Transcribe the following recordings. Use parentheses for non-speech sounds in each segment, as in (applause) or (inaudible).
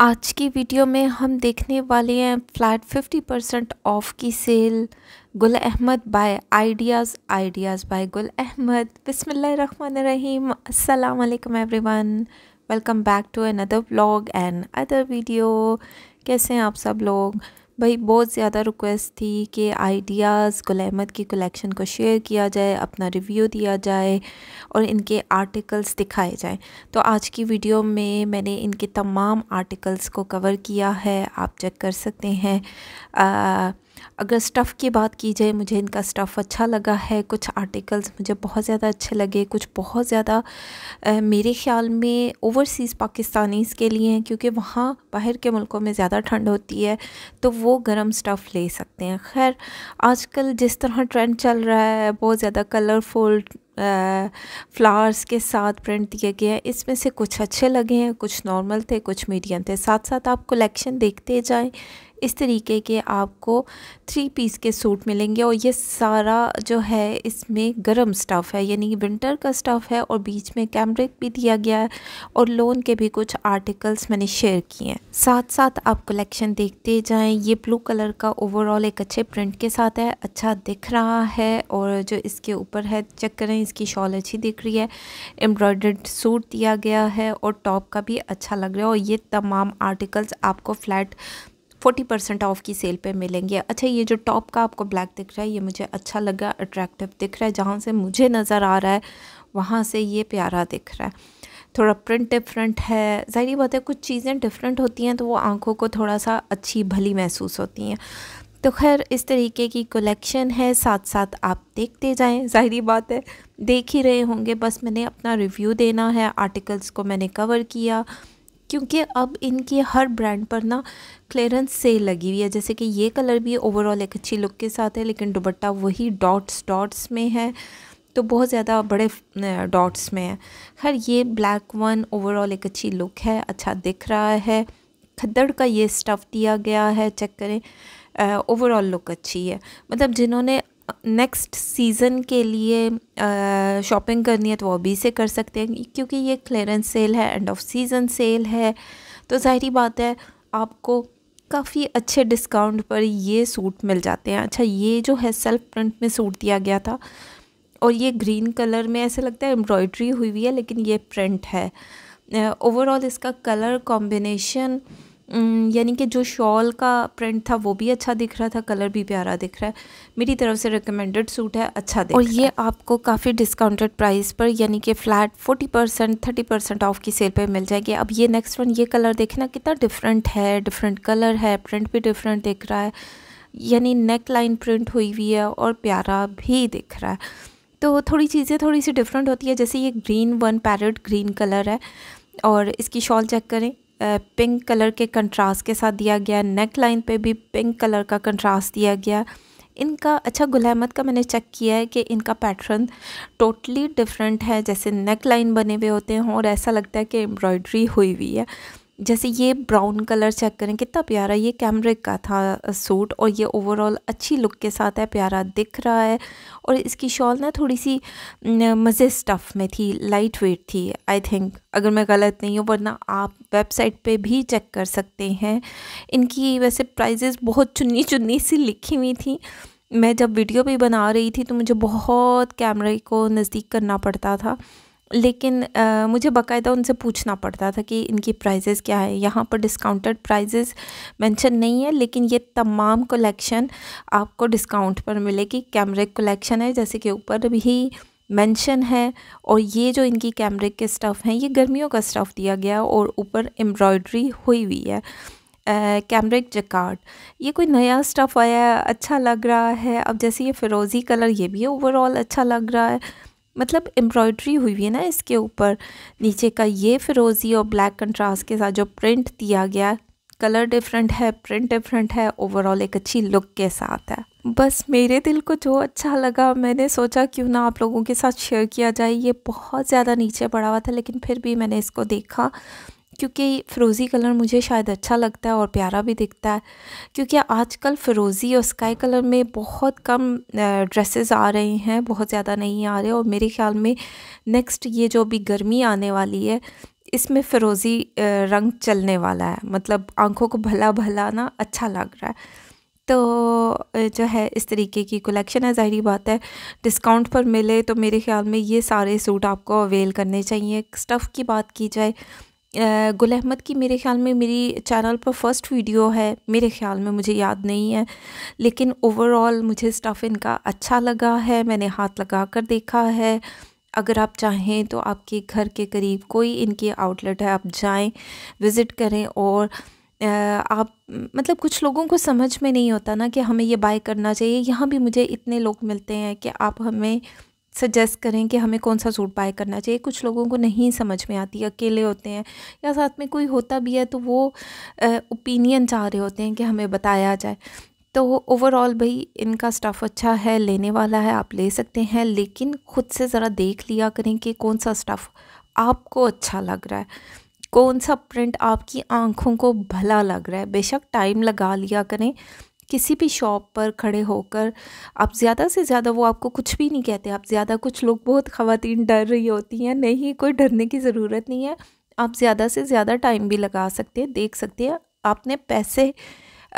आज की वीडियो में हम देखने वाले हैं फ्लैट 50 परसेंट ऑफ की sale Gul Ahmed by ideas ideas by Gul Ahmed बिसमीम every everyone welcome back to another blog and other video कैसे हैं आप सब लोग भाई बहुत ज़्यादा रिक्वेस्ट थी कि आइडियाज़ गुल अहमद की कलेक्शन को शेयर किया जाए अपना रिव्यू दिया जाए और इनके आर्टिकल्स दिखाए जाएं तो आज की वीडियो में मैंने इनके तमाम आर्टिकल्स को कवर किया है आप चेक कर सकते हैं अगर स्टफ़ की बात की जाए मुझे इनका स्टफ़ अच्छा लगा है कुछ आर्टिकल्स मुझे बहुत ज़्यादा अच्छे लगे कुछ बहुत ज़्यादा मेरे ख्याल में ओवरसीज़ पाकिस्तानीज़ के लिए हैं क्योंकि वहाँ बाहर के मुल्कों में ज़्यादा ठंड होती है तो वो गर्म स्टफ़ ले सकते हैं खैर आजकल जिस तरह ट्रेंड चल रहा है बहुत ज़्यादा कलरफुल फ्लावर्स के साथ प्रिंट दिए गए हैं इसमें से कुछ अच्छे लगे हैं कुछ नॉर्मल थे कुछ मीडियम थे साथ साथ आप कलेक्शन देखते जाएँ इस तरीके के आपको थ्री पीस के सूट मिलेंगे और ये सारा जो है इसमें गर्म स्टफ़ है यानी विंटर का स्टफ़ है और बीच में कैमरिक भी दिया गया है और लोन के भी कुछ आर्टिकल्स मैंने शेयर किए हैं साथ साथ आप कलेक्शन देखते जाएं ये ब्लू कलर का ओवरऑल एक अच्छे प्रिंट के साथ है अच्छा दिख रहा है और जो इसके ऊपर है चेक करें इसकी शॉल अच्छी दिख रही है एम्ब्रॉयडर्ड सूट दिया गया है और टॉप का भी अच्छा लग रहा है और ये तमाम आर्टिकल्स आपको फ्लैट फोर्टी परसेंट ऑफ की सेल पे मिलेंगे अच्छा ये जो टॉप का आपको ब्लैक दिख रहा है ये मुझे अच्छा लगा अट्रैक्टिव दिख रहा है जहाँ से मुझे नज़र आ रहा है वहाँ से ये प्यारा दिख रहा है थोड़ा प्रिंट डिफरेंट है ज़ाहिर बात है कुछ चीज़ें डिफरेंट होती हैं तो वो आँखों को थोड़ा सा अच्छी भली महसूस होती हैं तो खैर इस तरीके की कलेक्शन है साथ साथ आप देखते जाएं ज़ाहरी बात है देख ही रहे होंगे बस मैंने अपना रिव्यू देना है आर्टिकल्स को मैंने कवर किया क्योंकि अब इनकी हर ब्रांड पर ना क्लियरेंस सेल लगी हुई है जैसे कि ये कलर भी ओवरऑल एक अच्छी लुक के साथ है लेकिन दुपट्टा वही डॉट्स डॉट्स में है तो बहुत ज़्यादा बड़े डॉट्स में है खैर ये ब्लैक वन ओवरऑल एक अच्छी लुक है अच्छा दिख रहा है खद्दड़ का ये स्टफ़ दिया गया है चेक करें ओवरऑल लुक अच्छी है मतलब जिन्होंने नेक्स्ट सीज़न के लिए शॉपिंग करनी है तो वो अभी से कर सकते हैं क्योंकि ये क्लियरेंस सेल है एंड ऑफ सीज़न सेल है तो ज़ाहरी बात है आपको काफ़ी अच्छे डिस्काउंट पर ये सूट मिल जाते हैं अच्छा ये जो है सेल्फ प्रिंट में सूट दिया गया था और ये ग्रीन कलर में ऐसे लगता है एम्ब्रॉयड्री हुई हुई है लेकिन ये प्रिंट है ओवरऑल इसका कलर कॉम्बिनेशन यानी कि जो शॉल का प्रिंट था वो भी अच्छा दिख रहा था कलर भी प्यारा दिख रहा है मेरी तरफ से रिकमेंडेड सूट है अच्छा दिख और रहा ये आपको काफ़ी डिस्काउंटेड प्राइस पर यानी कि flat forty percent thirty percent off की सेल पे मिल जाएगी अब ये नेक्स्ट वन ये कलर देखना कितना डिफरेंट है डिफरेंट कलर है प्रिंट भी डिफरेंट दिख रहा है यानी नेक लाइन प्रिंट हुई हुई है और प्यारा भी दिख रहा है तो थोड़ी चीज़ें थोड़ी सी डिफरेंट होती है जैसे ये green one parrot green colour है और इसकी शॉल चेक करें पिंक कलर के कंट्रास्ट के साथ दिया गया नेक लाइन पे भी पिंक कलर का कंट्रास्ट दिया गया इनका अच्छा गुलामत का मैंने चेक किया है कि इनका पैटर्न टोटली डिफरेंट है जैसे नेक लाइन बने हुए होते हैं और ऐसा लगता है कि एम्ब्रॉयड्री हुई हुई है जैसे ये ब्राउन कलर चेक करें कितना प्यारा ये कैमरे का था सूट और ये ओवरऑल अच्छी लुक के साथ है प्यारा दिख रहा है और इसकी शॉल ना थोड़ी सी मज़े स्टफ़ में थी लाइट वेट थी आई थिंक अगर मैं गलत नहीं हूँ वरना आप वेबसाइट पे भी चेक कर सकते हैं इनकी वैसे प्राइजेस बहुत चुन्नी चुन्नी सी लिखी हुई थी मैं जब वीडियो भी बना रही थी तो मुझे बहुत कैमरे को नज़दीक करना पड़ता था लेकिन आ, मुझे बकायदा उनसे पूछना पड़ता था कि इनकी प्राइजेज़ क्या है यहाँ पर डिस्काउंटेड प्राइजेज़ मेंशन नहीं है लेकिन ये तमाम कलेक्शन आपको डिस्काउंट पर मिलेगी कैमरे कलेक्शन है जैसे कि ऊपर भी मेंशन है और ये जो इनकी कैमरे के स्टफ़ हैं ये गर्मियों का स्टफ़ दिया गया और ऊपर एम्ब्रॉयड्री हुई हुई है कैमरिक जकार्ड ये कोई नया स्टफ़ आया अच्छा लग रहा है अब जैसे ये फ़िरोज़ी कलर ये भी ओवरऑल अच्छा लग रहा है मतलब एम्ब्रॉयड्री हुई हुई है ना इसके ऊपर नीचे का ये फिरोज़ी और ब्लैक कंट्रास्ट के साथ जो प्रिंट दिया गया कलर डिफरेंट है प्रिंट डिफरेंट है ओवरऑल एक अच्छी लुक के साथ है बस मेरे दिल को जो अच्छा लगा मैंने सोचा क्यों ना आप लोगों के साथ शेयर किया जाए ये बहुत ज़्यादा नीचे पड़ा हुआ था लेकिन फिर भी मैंने इसको देखा क्योंकि फ़िरोज़ी कलर मुझे शायद अच्छा लगता है और प्यारा भी दिखता है क्योंकि आजकल फ़िरोज़ी और स्काई कलर में बहुत कम ड्रेसेस आ रहे हैं बहुत ज़्यादा नहीं आ रहे और मेरे ख्याल में नेक्स्ट ये जो अभी गर्मी आने वाली है इसमें फ़िरोज़ी रंग चलने वाला है मतलब आँखों को भला भला ना अच्छा लग रहा है तो जो है इस तरीके की कलेक्शन है ज़ाहरी बात है डिस्काउंट पर मिले तो मेरे ख्याल में ये सारे सूट आपको अवेल करने चाहिए स्टफ़ की बात की जाए गुल अहमद की मेरे ख्याल में मेरी चैनल पर फर्स्ट वीडियो है मेरे ख्याल में मुझे याद नहीं है लेकिन ओवरऑल मुझे स्टफ़ इनका अच्छा लगा है मैंने हाथ लगा कर देखा है अगर आप चाहें तो आपके घर के करीब कोई इनके आउटलेट है आप जाएं विज़िट करें और आप मतलब कुछ लोगों को समझ में नहीं होता ना कि हमें ये बाय करना चाहिए यहाँ भी मुझे इतने लोग मिलते हैं कि आप हमें सजेस्ट करें कि हमें कौन सा सूट बाय करना चाहिए कुछ लोगों को नहीं समझ में आती अकेले होते हैं या साथ में कोई होता भी है तो वो ओपिनियन चाह रहे होते हैं कि हमें बताया जाए तो ओवरऑल भाई इनका स्टफ़ अच्छा है लेने वाला है आप ले सकते हैं लेकिन ख़ुद से ज़रा देख लिया करें कि कौन सा स्टफ़ आपको अच्छा लग रहा है कौन सा प्रिंट आपकी आँखों को भला लग रहा है बेशक टाइम लगा लिया करें किसी भी शॉप पर खड़े होकर आप ज़्यादा से ज़्यादा वो आपको कुछ भी नहीं कहते आप ज़्यादा कुछ लोग बहुत ख़वान डर रही होती हैं नहीं कोई डरने की ज़रूरत नहीं है आप ज़्यादा से ज़्यादा टाइम भी लगा सकते हैं देख सकते हैं आपने पैसे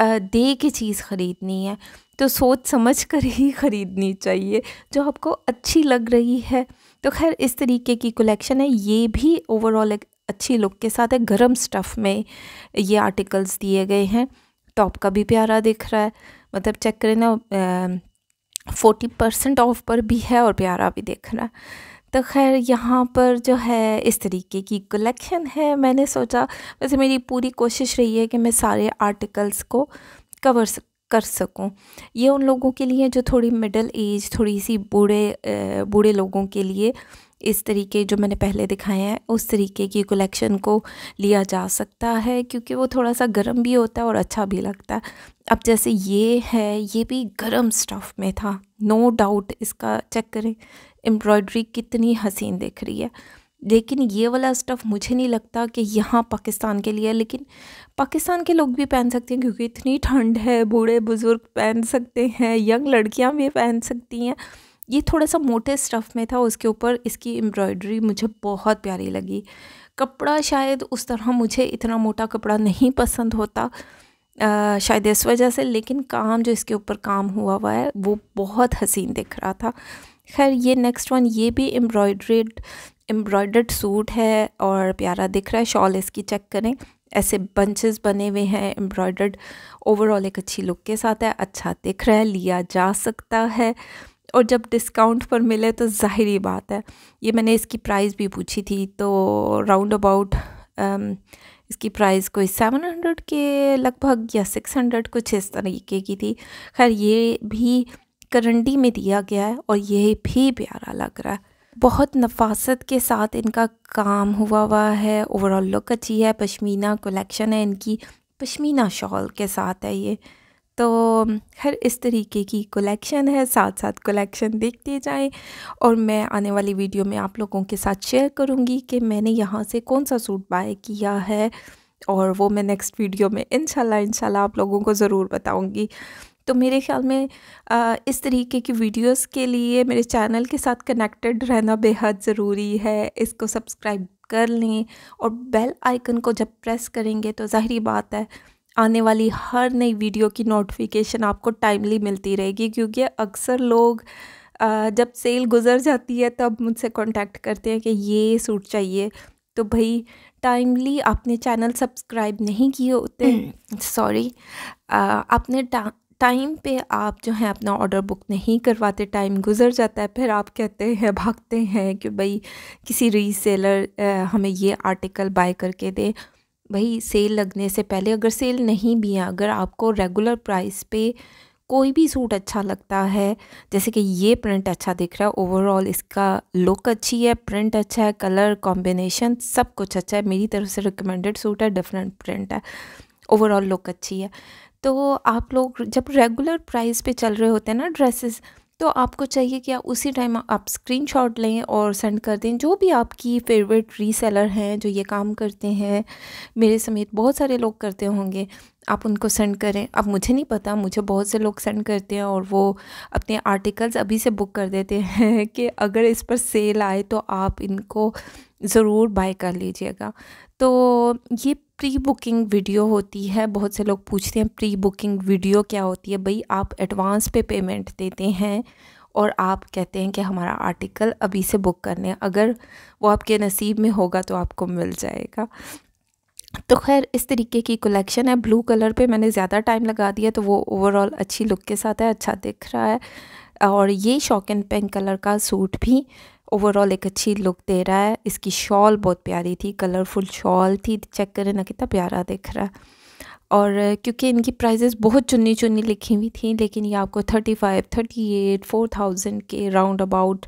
दे के चीज़ ख़रीदनी है तो सोच समझ कर ही ख़रीदनी चाहिए जो आपको अच्छी लग रही है तो खैर इस तरीके की कलेक्शन है ये भी ओवरऑल एक अच्छी लुक के साथ है गर्म स्टफ़ में ये आर्टिकल्स दिए गए हैं टॉप का भी प्यारा दिख रहा है मतलब चेक करें ना फोर्टी परसेंट ऑफ पर भी है और प्यारा भी दिख रहा है तो खैर यहाँ पर जो है इस तरीके की कलेक्शन है मैंने सोचा वैसे मेरी पूरी कोशिश रही है कि मैं सारे आर्टिकल्स को कवर कर सकूं ये उन लोगों के लिए जो थोड़ी मिडिल एज थोड़ी सी बूढ़े बूढ़े लोगों के लिए इस तरीके जो मैंने पहले दिखाए हैं उस तरीके की कलेक्शन को लिया जा सकता है क्योंकि वो थोड़ा सा गर्म भी होता है और अच्छा भी लगता है अब जैसे ये है ये भी गर्म स्टफ़ में था नो डाउट इसका चेक करें एम्ब्रॉयड्री कितनी हसीन दिख रही है लेकिन ये वाला स्टफ़ मुझे नहीं लगता कि यहाँ पाकिस्तान के लिए लेकिन पाकिस्तान के लोग भी पहन सकते हैं क्योंकि इतनी ठंड है बूढ़े बुज़ुर्ग पहन सकते हैं यंग लड़कियाँ भी पहन सकती हैं ये थोड़ा सा मोटे स्टफ़ में था उसके ऊपर इसकी एम्ब्रॉयडरी मुझे बहुत प्यारी लगी कपड़ा शायद उस तरह मुझे इतना मोटा कपड़ा नहीं पसंद होता आ, शायद इस वजह से लेकिन काम जो इसके ऊपर काम हुआ हुआ है वो बहुत हसीन दिख रहा था खैर ये नेक्स्ट वन ये भी एम्ब्रॉयड्रेड एम्ब्रॉयडर्ड सूट है और प्यारा दिख रहा है शॉल इसकी चेक करें ऐसे बंचेस बने हुए हैं एम्ब्रॉयडर्ड ओवरऑल एक अच्छी लुक के साथ है अच्छा दिख रहा है लिया जा सकता है और जब डिस्काउंट पर मिले तो जाहिर बात है ये मैंने इसकी प्राइस भी पूछी थी तो राउंड अबाउट um, इसकी प्राइस कोई सेवन हंड्रेड के लगभग या सिक्स हंड्रेड कुछ इस तरीके की थी खैर ये भी करंडी में दिया गया है और ये भी प्यारा लग रहा है बहुत नफासत के साथ इनका काम हुआ हुआ है ओवरऑल लुक अच्छी है पश्मीना कलेक्शन है इनकी पश्मीना शॉल के साथ है ये तो हर इस तरीके की कलेक्शन है साथ साथ कलेक्शन देखते जाएं और मैं आने वाली वीडियो में आप लोगों के साथ शेयर करूँगी कि मैंने यहाँ से कौन सा सूट बाय किया है और वो मैं नेक्स्ट वीडियो में इनशाला इनशाला आप लोगों को ज़रूर बताऊँगी तो मेरे ख्याल में इस तरीके की वीडियोस के लिए मेरे चैनल के साथ कनेक्टेड रहना बेहद ज़रूरी है इसको सब्सक्राइब कर लें और बेल आइकन को जब प्रेस करेंगे तो ज़ाहरी बात है आने वाली हर नई वीडियो की नोटिफिकेशन आपको टाइमली मिलती रहेगी क्योंकि अक्सर लोग जब सेल गुज़र जाती है तब मुझसे कांटेक्ट करते हैं कि ये सूट चाहिए तो भाई टाइमली आपने चैनल सब्सक्राइब नहीं किए होते सॉरी हम्म। आपने टाइम पे आप जो है अपना ऑर्डर बुक नहीं करवाते टाइम गुजर जाता है फिर आप कहते हैं भागते हैं कि भाई किसी रीसेलर हमें ये आर्टिकल बाय करके दे भाई सेल लगने से पहले अगर सेल नहीं भी है अगर आपको रेगुलर प्राइस पे कोई भी सूट अच्छा लगता है जैसे कि ये प्रिंट अच्छा दिख रहा है ओवरऑल इसका लुक अच्छी है प्रिंट अच्छा है कलर कॉम्बिनेशन सब कुछ अच्छा है मेरी तरफ से रिकमेंडेड सूट है डिफरेंट प्रिंट है ओवरऑल लुक अच्छी है तो आप लोग जब रेगुलर प्राइस पे चल रहे होते हैं ना ड्रेसेस तो आपको चाहिए कि आप उसी टाइम आप स्क्रीन शॉट लें और सेंड कर दें जो भी आपकी फेवरेट रीसेलर हैं जो ये काम करते हैं मेरे समेत बहुत सारे लोग करते होंगे आप उनको सेंड करें अब मुझे नहीं पता मुझे बहुत से लोग सेंड करते हैं और वो अपने आर्टिकल्स अभी से बुक कर देते हैं (laughs) कि अगर इस पर सेल आए तो आप इनको ज़रूर बाय कर लीजिएगा तो ये प्री बुकिंग वीडियो होती है बहुत से लोग पूछते हैं प्री बुकिंग वीडियो क्या होती है भाई आप एडवांस पे पेमेंट देते हैं और आप कहते हैं कि हमारा आर्टिकल अभी से बुक कर लें अगर वो आपके नसीब में होगा तो आपको मिल जाएगा तो खैर इस तरीके की कलेक्शन है ब्लू कलर पे मैंने ज़्यादा टाइम लगा दिया तो वो ओवरऑल अच्छी लुक के साथ है अच्छा दिख रहा है और ये शॉक एंड पिंक कलर का सूट भी ओवरऑल एक अच्छी लुक दे रहा है इसकी शॉल बहुत प्यारी थी कलरफुल शॉल थी चेक करें ना कितना प्यारा दिख रहा है और क्योंकि इनकी प्राइजेस बहुत चुनी चुनी लिखी हुई थी लेकिन ये आपको thirty five thirty eight four thousand के राउंड अबाउट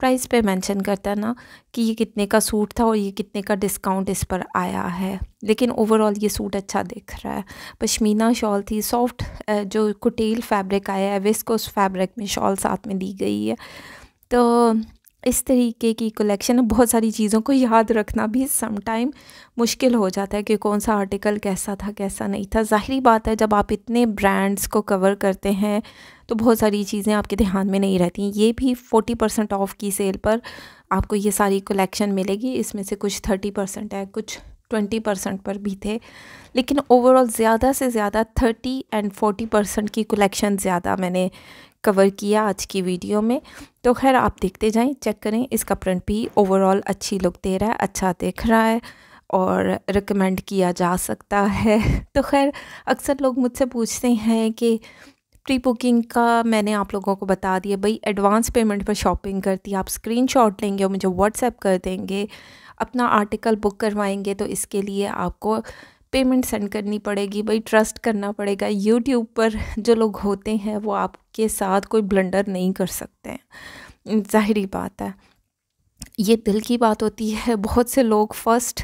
प्राइस पे मेंशन करता है ना कि ये कितने का सूट था और ये कितने का डिस्काउंट इस पर आया है लेकिन ओवरऑल ये सूट अच्छा दिख रहा है पश्मीना शॉल थी सॉफ्ट जो कुटेल फैब्रिक आया है विस्कोस फैब्रिक में शॉल साथ में दी गई है तो इस तरीके की कलेक्शन बहुत सारी चीज़ों को याद रखना भी समटाइम मुश्किल हो जाता है कि कौन सा आर्टिकल कैसा था कैसा नहीं था ज़ाहरी बात है जब आप इतने ब्रांड्स को कवर करते हैं तो बहुत सारी चीज़ें आपके ध्यान में नहीं रहती ये भी फ़ोटी परसेंट ऑफ़ की सेल पर आपको ये सारी कलेक्शन मिलेगी इसमें से कुछ थर्टी परसेंट है कुछ ट्वेंटी परसेंट पर भी थे लेकिन ओवरऑल ज़्यादा से ज़्यादा थर्टी एंड फोटी परसेंट की कलेक्शन ज़्यादा मैंने कवर किया आज की वीडियो में तो खैर आप देखते जाएं चेक करें इसका प्रिंट भी ओवरऑल अच्छी लुक दे रहा है अच्छा दिख रहा है और रिकमेंड किया जा सकता है (laughs) तो खैर अक्सर लोग मुझसे पूछते हैं कि प्री बुकिंग का मैंने आप लोगों को बता दिया भाई एडवांस पेमेंट पर शॉपिंग करती आप स्क्रीन शॉट लेंगे और मुझे व्हाट्सएप कर देंगे अपना आर्टिकल बुक करवाएंगे तो इसके लिए आपको पेमेंट सेंड करनी पड़ेगी भाई ट्रस्ट करना पड़ेगा यूट्यूब पर जो लोग होते हैं वो आपके साथ कोई ब्लंडर नहीं कर सकते हैं जाहरी बात है ये दिल की बात होती है बहुत से लोग फर्स्ट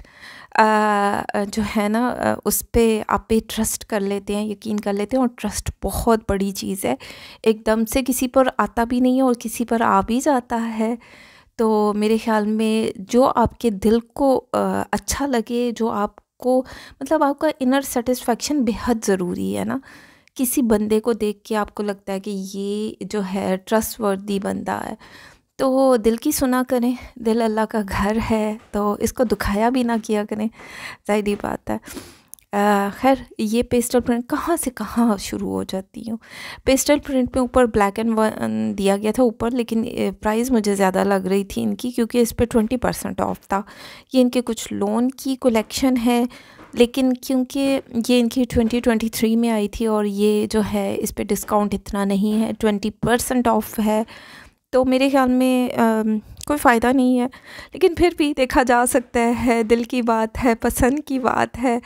जो है ना उस पर आप पे ट्रस्ट कर लेते हैं यकीन कर लेते हैं और ट्रस्ट बहुत बड़ी चीज़ है एकदम से किसी पर आता भी नहीं है और किसी पर आ भी जाता है तो मेरे ख्याल में जो आपके दिल को अच्छा लगे जो आप आपको मतलब आपका इनर सेटिस्फैक्शन बेहद ज़रूरी है ना किसी बंदे को देख के आपको लगता है कि ये जो है ट्रस्ट वर्दी बंदा है तो दिल की सुना करें दिल अल्लाह का घर है तो इसको दुखाया भी ना किया करें जाहिर बात है खैर ये पेस्टल प्रिंट कहाँ से कहाँ शुरू हो जाती हूँ पेस्टल प्रिंट में ऊपर ब्लैक एंड दिया गया था ऊपर लेकिन प्राइस मुझे ज़्यादा लग रही थी इनकी क्योंकि इस पर ट्वेंटी परसेंट ऑफ था ये इनके कुछ लोन की कलेक्शन है लेकिन क्योंकि ये इनकी 2023 में आई थी और ये जो है इस पर डिस्काउंट इतना नहीं है ट्वेंटी परसेंट ऑफ है तो मेरे ख्याल में आ, कोई फ़ायदा नहीं है लेकिन फिर भी देखा जा सकता है दिल की बात है पसंद की बात है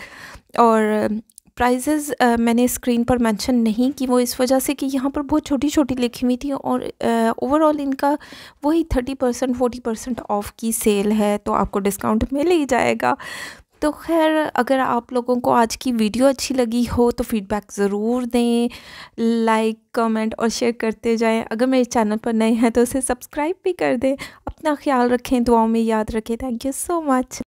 और प्राइजेज़ uh, मैंने स्क्रीन पर मेंशन नहीं की वो इस वजह से कि यहाँ पर बहुत छोटी छोटी लिखी हुई थी और ओवरऑल uh, इनका वही thirty percent forty percent off की सेल है तो आपको डिस्काउंट मिल ही जाएगा तो खैर अगर आप लोगों को आज की वीडियो अच्छी लगी हो तो फीडबैक ज़रूर दें लाइक कमेंट और शेयर करते जाएं अगर मेरे चैनल पर नए हैं तो उसे सब्सक्राइब भी कर दें अपना ख्याल रखें दुआओं में याद रखें थैंक यू सो मच